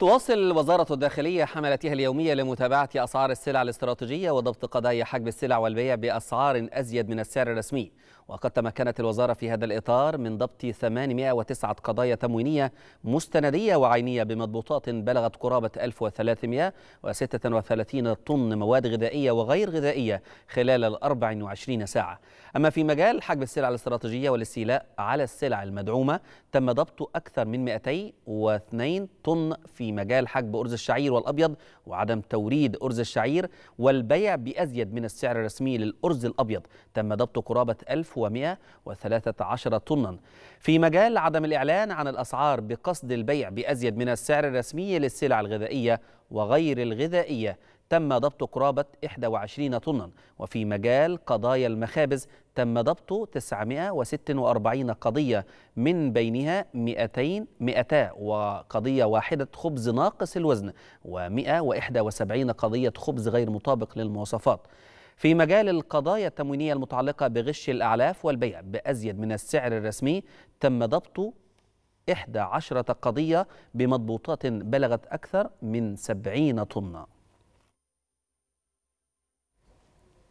تواصل وزارة الداخلية حملتها اليومية لمتابعة أسعار السلع الاستراتيجية وضبط قضايا حجب السلع والبيع بأسعار أزيد من السعر الرسمي وقد تمكنت الوزارة في هذا الإطار من ضبط 809 قضايا تموينية مستندية وعينية بمضبوطات بلغت قرابة 1336 طن مواد غذائية وغير غذائية خلال ال 24 ساعة أما في مجال حجب السلع الاستراتيجية والاستيلاء على السلع المدعومة تم ضبط أكثر من 202 طن في في مجال حجب أرز الشعير والأبيض وعدم توريد أرز الشعير والبيع بأزيد من السعر الرسمي للأرز الأبيض تم ضبط قرابة 1113 طنا في مجال عدم الإعلان عن الأسعار بقصد البيع بأزيد من السعر الرسمي للسلع الغذائية وغير الغذائية تم ضبط قرابة 21 طنا وفي مجال قضايا المخابز تم ضبط 946 قضية من بينها 200 200 وقضية واحدة خبز ناقص الوزن و171 قضية خبز غير مطابق للمواصفات في مجال القضايا التموينية المتعلقة بغش الأعلاف والبيع بأزيد من السعر الرسمي تم ضبط 11 قضية بمضبوطات بلغت أكثر من 70 طنًا